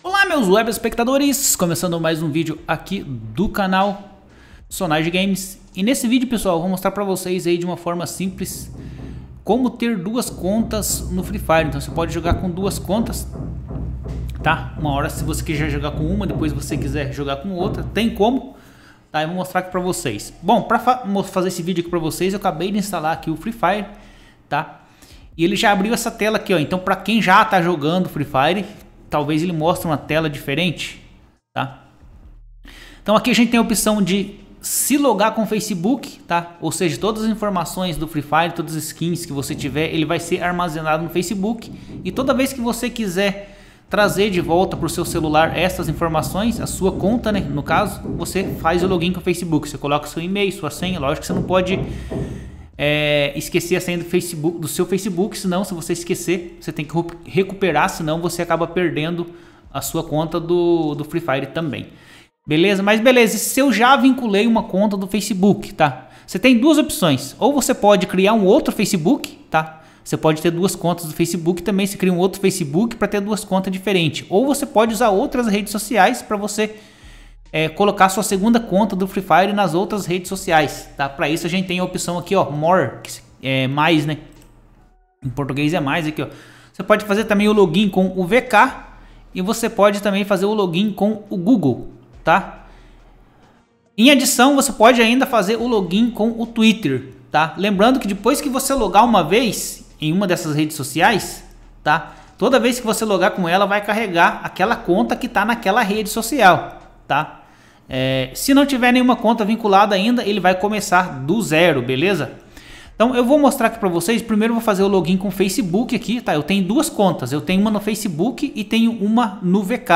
Olá meus web espectadores, começando mais um vídeo aqui do canal Sonage Games E nesse vídeo pessoal eu vou mostrar para vocês aí de uma forma simples Como ter duas contas no Free Fire, então você pode jogar com duas contas Tá? Uma hora se você quiser jogar com uma, depois você quiser jogar com outra, tem como Tá, eu vou mostrar aqui para vocês Bom, para fa fazer esse vídeo aqui para vocês eu acabei de instalar aqui o Free Fire Tá? E ele já abriu essa tela aqui, ó. Então, para quem já tá jogando Free Fire, talvez ele mostre uma tela diferente, tá? Então aqui a gente tem a opção de se logar com o Facebook, tá? Ou seja, todas as informações do Free Fire, todas as skins que você tiver, ele vai ser armazenado no Facebook. E toda vez que você quiser trazer de volta para o seu celular essas informações, a sua conta, né? No caso, você faz o login com o Facebook, você coloca seu e-mail, sua senha. Lógico que você não pode é, esquecer a senha do Facebook, do seu Facebook, senão se você esquecer, você tem que recuperar, senão você acaba perdendo a sua conta do, do Free Fire também. Beleza? Mas beleza, se eu já vinculei uma conta do Facebook, tá? Você tem duas opções, ou você pode criar um outro Facebook, tá? Você pode ter duas contas do Facebook também, se cria um outro Facebook para ter duas contas diferentes, ou você pode usar outras redes sociais para você é, colocar sua segunda conta do Free Fire nas outras redes sociais, tá? Para isso a gente tem a opção aqui, ó, More, é mais, né? Em português é mais aqui, ó. Você pode fazer também o login com o VK e você pode também fazer o login com o Google, tá? Em adição, você pode ainda fazer o login com o Twitter, tá? Lembrando que depois que você logar uma vez em uma dessas redes sociais, tá? Toda vez que você logar com ela, vai carregar aquela conta que está naquela rede social tá? É, se não tiver nenhuma conta vinculada ainda, ele vai começar do zero, beleza? Então eu vou mostrar aqui para vocês, primeiro vou fazer o login com o Facebook aqui, tá? Eu tenho duas contas, eu tenho uma no Facebook e tenho uma no VK.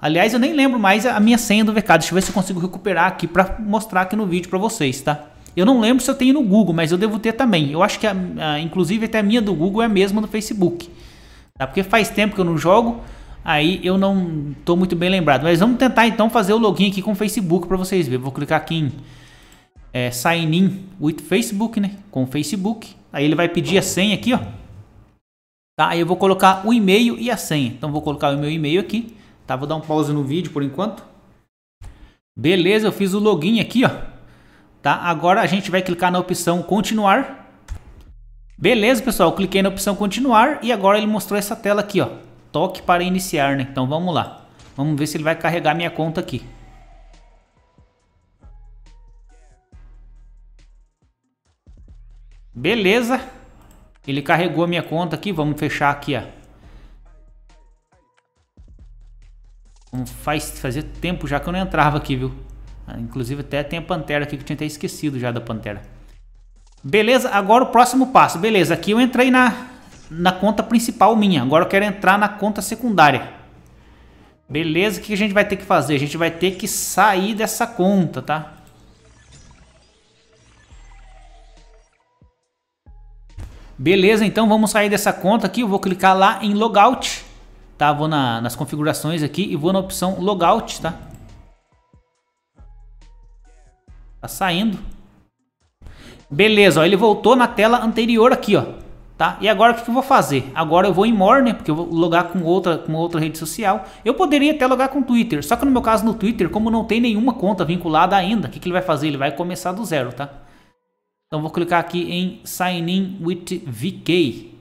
Aliás, eu nem lembro mais a minha senha do VK, deixa eu ver se eu consigo recuperar aqui para mostrar aqui no vídeo para vocês, tá? Eu não lembro se eu tenho no Google, mas eu devo ter também. Eu acho que, a, a, inclusive, até a minha do Google é a mesma do Facebook. Tá? Porque faz tempo que eu não jogo, aí eu não estou muito bem lembrado. Mas vamos tentar então fazer o login aqui com o Facebook para vocês verem. Vou clicar aqui em é, Sign In with Facebook, né? Com o Facebook. Aí ele vai pedir a senha aqui, ó. Tá? Aí eu vou colocar o e-mail e a senha. Então vou colocar o meu e-mail aqui. Tá? Vou dar um pause no vídeo por enquanto. Beleza, eu fiz o login aqui, ó. Tá? Agora a gente vai clicar na opção continuar. Beleza, pessoal, eu cliquei na opção continuar e agora ele mostrou essa tela aqui, ó. Toque para iniciar, né? Então vamos lá. Vamos ver se ele vai carregar minha conta aqui. Beleza. Ele carregou a minha conta aqui. Vamos fechar aqui, ó. Faz, fazia tempo já que eu não entrava aqui, viu? Ah, inclusive até tem a Pantera aqui que eu tinha até esquecido já da Pantera. Beleza, agora o próximo passo. Beleza, aqui eu entrei na, na conta principal minha. Agora eu quero entrar na conta secundária. Beleza, o que a gente vai ter que fazer? A gente vai ter que sair dessa conta, tá? Beleza, então vamos sair dessa conta aqui. Eu vou clicar lá em Logout, tá? Vou na, nas configurações aqui e vou na opção Logout, tá? Tá saindo. Beleza, ó, ele voltou na tela anterior aqui, ó. Tá? E agora o que, que eu vou fazer? Agora eu vou em More, né? Porque eu vou logar com outra, com outra rede social. Eu poderia até logar com Twitter, só que no meu caso no Twitter, como não tem nenhuma conta vinculada ainda, o que, que ele vai fazer? Ele vai começar do zero, tá? Então vou clicar aqui em Sign in with VK.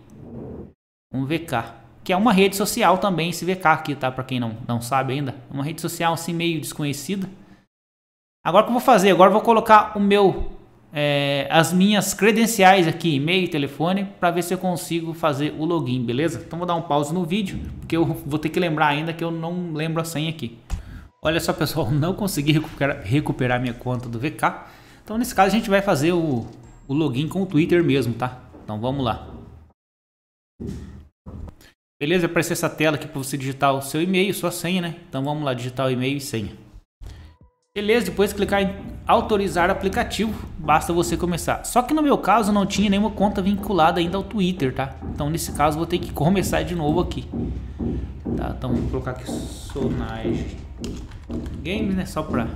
Um VK. Que é uma rede social também, esse VK aqui, tá? Pra quem não, não sabe ainda. Uma rede social assim meio desconhecida. Agora o que eu vou fazer? Agora eu vou colocar o meu é, as minhas credenciais aqui, e-mail, telefone, para ver se eu consigo fazer o login, beleza? Então vou dar um pause no vídeo, porque eu vou ter que lembrar ainda que eu não lembro a senha aqui. Olha só pessoal, não consegui recuperar, minha conta do VK, então nesse caso a gente vai fazer o, o login com o Twitter mesmo, tá? Então vamos lá. Beleza, aparece essa tela aqui para você digitar o seu e-mail, sua senha, né? Então vamos lá, digitar o e-mail e senha. Beleza, depois clicar em autorizar aplicativo, basta você começar. Só que no meu caso não tinha nenhuma conta vinculada ainda ao Twitter, tá? Então nesse caso vou ter que começar de novo aqui. Tá, então vou colocar aqui Sonage Games, né? Só para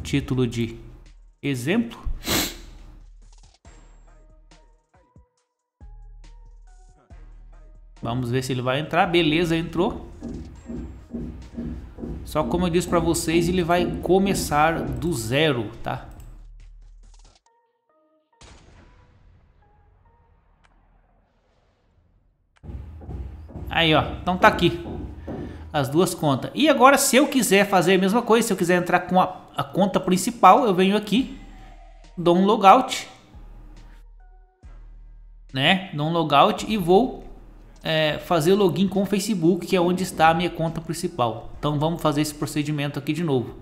título de exemplo. Vamos ver se ele vai entrar. Beleza, entrou. Só como eu disse para vocês, ele vai começar do zero, tá? Aí, ó. Então tá aqui. As duas contas. E agora, se eu quiser fazer a mesma coisa, se eu quiser entrar com a, a conta principal, eu venho aqui, dou um logout, né? Dou um logout e vou é, fazer o login com o Facebook, que é onde está a minha conta principal. Então vamos fazer esse procedimento aqui de novo.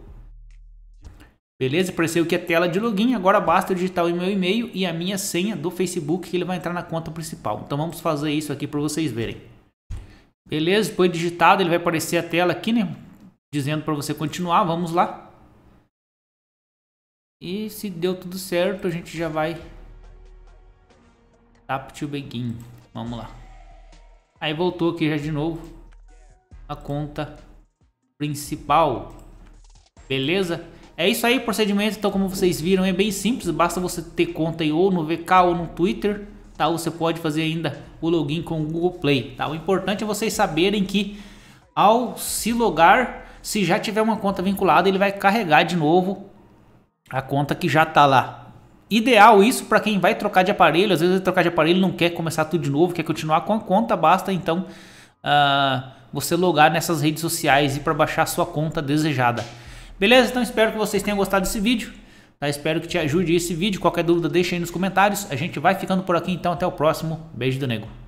Beleza? Apareceu que a tela de login. Agora basta eu digitar o meu e-mail e a minha senha do Facebook que ele vai entrar na conta principal. Então vamos fazer isso aqui para vocês verem. Beleza? Depois digitado, ele vai aparecer a tela aqui, né? Dizendo para você continuar. Vamos lá. E se deu tudo certo, a gente já vai Tap to begin. Vamos lá. Aí voltou aqui já de novo a conta principal. Beleza? É isso aí, procedimento. Então, como vocês viram, é bem simples. Basta você ter conta aí ou no VK ou no Twitter, tá? Você pode fazer ainda o login com o Google Play, tá? O importante é vocês saberem que ao se logar, se já tiver uma conta vinculada, ele vai carregar de novo a conta que já tá lá, Ideal isso para quem vai trocar de aparelho, às vezes trocar de aparelho não quer começar tudo de novo, quer continuar com a conta, basta então uh, você logar nessas redes sociais e para baixar a sua conta desejada. Beleza? Então espero que vocês tenham gostado desse vídeo. Tá? Espero que te ajude esse vídeo. Qualquer dúvida deixa aí nos comentários. A gente vai ficando por aqui então até o próximo. Beijo do nego.